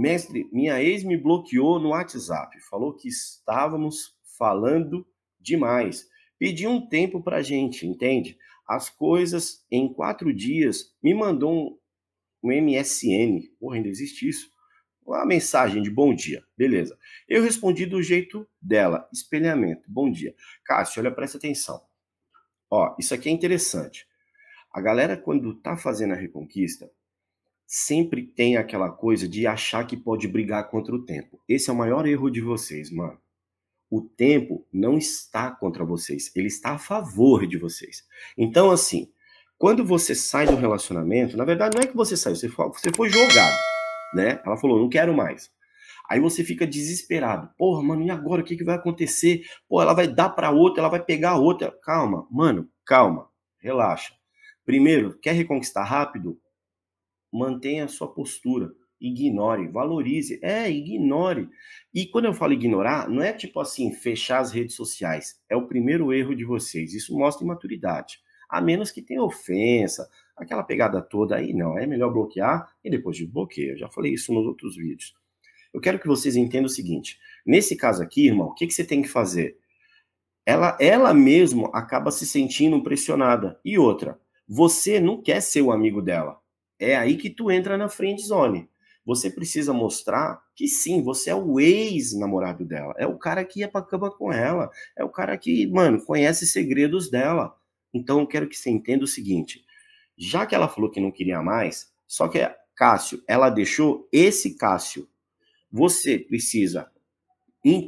Mestre, minha ex me bloqueou no WhatsApp, falou que estávamos falando demais. Pedi um tempo a gente, entende? As coisas em quatro dias, me mandou um, um MSN. Porra, ainda existe isso? Uma mensagem de bom dia, beleza. Eu respondi do jeito dela, espelhamento, bom dia. Cássio, olha, presta atenção. Ó, isso aqui é interessante. A galera, quando tá fazendo a reconquista, sempre tem aquela coisa de achar que pode brigar contra o tempo. Esse é o maior erro de vocês, mano. O tempo não está contra vocês, ele está a favor de vocês. Então, assim, quando você sai do relacionamento, na verdade não é que você saiu, você foi, você foi jogado, né? Ela falou, não quero mais. Aí você fica desesperado. Porra, mano, e agora? O que, que vai acontecer? Pô, ela vai dar para outra, ela vai pegar outra. Calma, mano, calma, relaxa. Primeiro, quer reconquistar rápido? mantenha a sua postura, ignore, valorize. É, ignore. E quando eu falo ignorar, não é tipo assim, fechar as redes sociais. É o primeiro erro de vocês. Isso mostra imaturidade. A menos que tenha ofensa, aquela pegada toda aí, não. É melhor bloquear e depois de bloqueio. Eu já falei isso nos outros vídeos. Eu quero que vocês entendam o seguinte: nesse caso aqui, irmão, o que, que você tem que fazer? Ela, ela mesmo acaba se sentindo pressionada. E outra, você não quer ser o amigo dela. É aí que tu entra na friend zone. Você precisa mostrar que sim, você é o ex-namorado dela. É o cara que ia pra cama com ela. É o cara que, mano, conhece segredos dela. Então eu quero que você entenda o seguinte: já que ela falou que não queria mais, só que é Cássio, ela deixou esse Cássio. Você precisa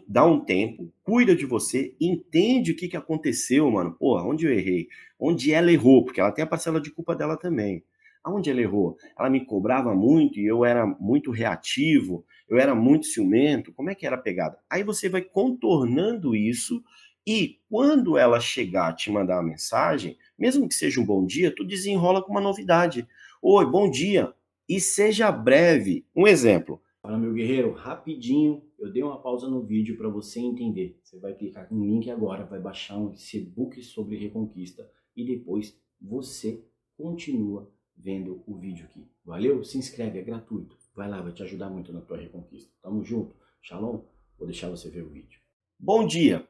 dar um tempo, cuida de você, entende o que, que aconteceu, mano. Porra, onde eu errei? Onde ela errou? Porque ela tem a parcela de culpa dela também. Aonde ela errou? Ela me cobrava muito e eu era muito reativo, eu era muito ciumento. Como é que era a pegada? Aí você vai contornando isso e quando ela chegar a te mandar a mensagem, mesmo que seja um bom dia, tu desenrola com uma novidade. Oi, bom dia. E seja breve. Um exemplo. Fala, meu guerreiro, rapidinho, eu dei uma pausa no vídeo para você entender. Você vai clicar no link agora, vai baixar um e-book sobre Reconquista e depois você continua vendo o vídeo aqui. Valeu? Se inscreve, é gratuito. Vai lá, vai te ajudar muito na tua reconquista. Tamo junto. Shalom. Vou deixar você ver o vídeo. Bom dia.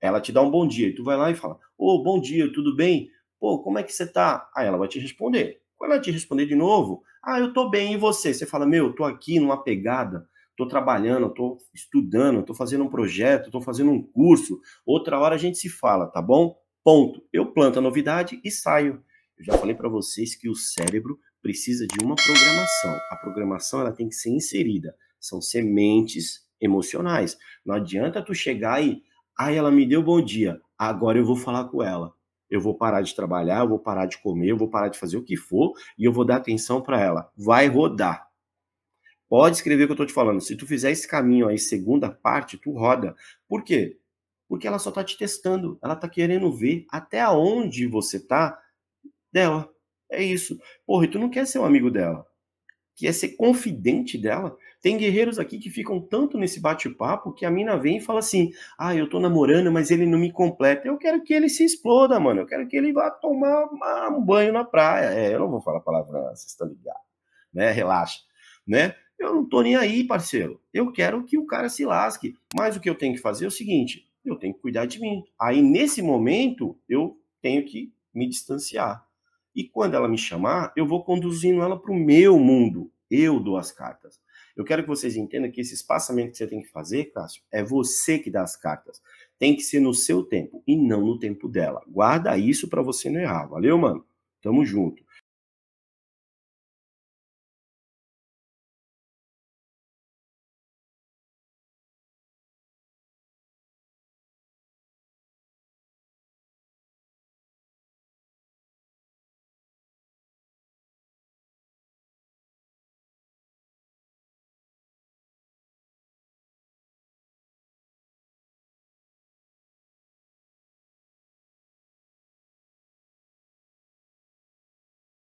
Ela te dá um bom dia. E tu vai lá e fala: Ô, oh, bom dia, tudo bem? Pô, como é que você tá? Aí ela vai te responder. Quando ela te responder de novo, ah, eu tô bem, e você? Você fala: Meu, tô aqui numa pegada tô trabalhando, tô estudando, tô fazendo um projeto, tô fazendo um curso. Outra hora a gente se fala, tá bom? Ponto. Eu planto a novidade e saio. Eu já falei para vocês que o cérebro precisa de uma programação. A programação ela tem que ser inserida. São sementes emocionais. Não adianta tu chegar e, ai, ah, ela me deu bom dia, agora eu vou falar com ela. Eu vou parar de trabalhar, eu vou parar de comer, eu vou parar de fazer o que for e eu vou dar atenção para ela. Vai rodar. Pode escrever o que eu tô te falando. Se tu fizer esse caminho aí, segunda parte, tu roda. Por quê? Porque ela só tá te testando, ela tá querendo ver até onde você tá dela. É isso. Porra, e tu não quer ser um amigo dela. Quer ser confidente dela? Tem guerreiros aqui que ficam tanto nesse bate-papo que a mina vem e fala assim: ah, eu tô namorando, mas ele não me completa. Eu quero que ele se exploda, mano. Eu quero que ele vá tomar um banho na praia. É, eu não vou falar palavrão, vocês estão ligados. Né? Relaxa. Né? Eu não tô nem aí, parceiro. Eu quero que o cara se lasque. Mas o que eu tenho que fazer é o seguinte: eu tenho que cuidar de mim. Aí, nesse momento, eu tenho que me distanciar. E quando ela me chamar, eu vou conduzindo ela para o meu mundo. Eu dou as cartas. Eu quero que vocês entendam que esse espaçamento que você tem que fazer, Cássio, é você que dá as cartas. Tem que ser no seu tempo e não no tempo dela. Guarda isso para você não errar. Valeu, mano? Tamo junto.